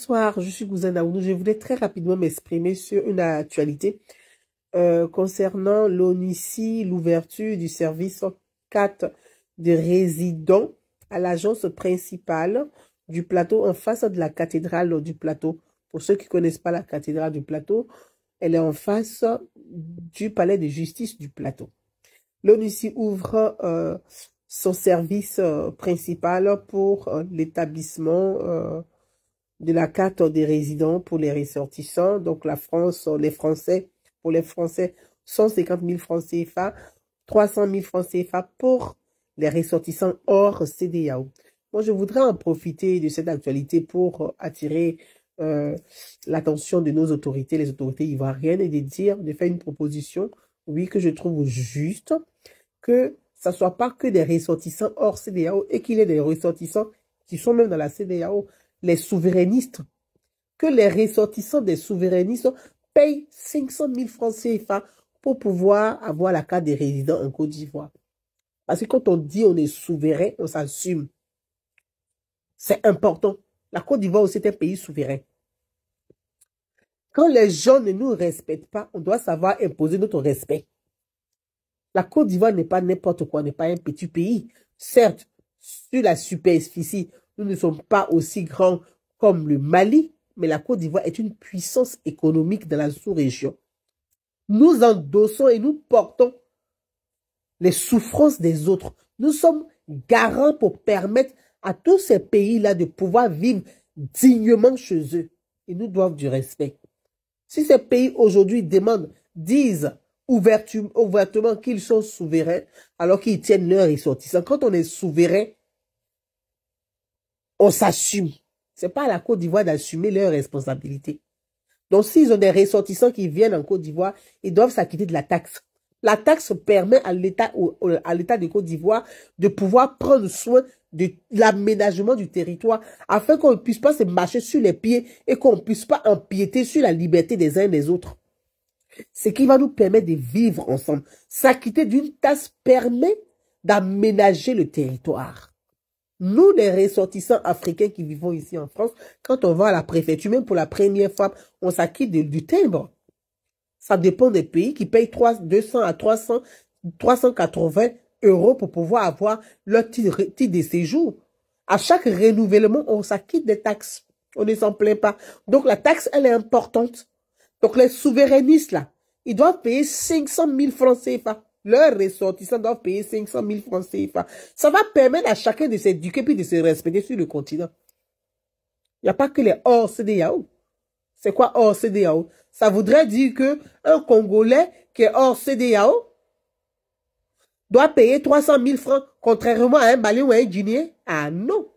Bonsoir, je suis Gouzana Oudou, Je voulais très rapidement m'exprimer sur une actualité euh, concernant l'ONUCI, l'ouverture du service 4 des résidents à l'agence principale du plateau en face de la cathédrale du plateau. Pour ceux qui ne connaissent pas la cathédrale du plateau, elle est en face du palais de justice du plateau. L'ONUCI ouvre euh, son service euh, principal pour euh, l'établissement de la carte des résidents pour les ressortissants, donc la France, euh, les Français, pour les Français, 150 000 francs CFA, 300 000 francs CFA pour les ressortissants hors CDAO. Moi, je voudrais en profiter de cette actualité pour euh, attirer euh, l'attention de nos autorités, les autorités ivoiriennes, et de dire, de faire une proposition, oui, que je trouve juste, que ça soit pas que des ressortissants hors CDAO et qu'il y ait des ressortissants qui sont même dans la CDAO, les souverainistes, que les ressortissants des souverainistes payent 500 000 francs CFA pour pouvoir avoir la carte des résidents en Côte d'Ivoire. Parce que quand on dit on est souverain, on s'assume. C'est important. La Côte d'Ivoire aussi est un pays souverain. Quand les gens ne nous respectent pas, on doit savoir imposer notre respect. La Côte d'Ivoire n'est pas n'importe quoi, n'est pas un petit pays. Certes, sur la superficie, nous ne sommes pas aussi grands comme le Mali, mais la Côte d'Ivoire est une puissance économique dans la sous-région. Nous endossons et nous portons les souffrances des autres. Nous sommes garants pour permettre à tous ces pays-là de pouvoir vivre dignement chez eux. Ils nous doivent du respect. Si ces pays aujourd'hui demandent, disent ouvertement qu'ils sont souverains, alors qu'ils tiennent leur ressortissants, quand on est souverain, on s'assume. C'est pas à la Côte d'Ivoire d'assumer leurs responsabilités. Donc, s'ils ont des ressortissants qui viennent en Côte d'Ivoire, ils doivent s'acquitter de la taxe. La taxe permet à l'État, à l'État de Côte d'Ivoire de pouvoir prendre soin de l'aménagement du territoire afin qu'on ne puisse pas se marcher sur les pieds et qu'on ne puisse pas empiéter sur la liberté des uns et des autres. Ce qui va nous permettre de vivre ensemble. S'acquitter d'une taxe permet d'aménager le territoire. Nous, les ressortissants africains qui vivons ici en France, quand on va à la préfecture, même pour la première fois, on s'acquitte du timbre. Ça dépend des pays qui payent 200 à 300, 380 euros pour pouvoir avoir leur titre, de séjour. À chaque renouvellement, on s'acquitte des taxes. On ne s'en plaint pas. Donc, la taxe, elle est importante. Donc, les souverainistes, là, ils doivent payer 500 000 francs CFA leurs ressortissants doivent payer 500 000 francs CFA. Ça va permettre à chacun de s'éduquer puis de se respecter sur le continent. Il n'y a pas que les hors CDAO. C'est quoi hors CDAO Ça voudrait dire qu'un Congolais qui est hors CDAO doit payer 300 000 francs, contrairement à un Malien ou à un Guinéen. Ah non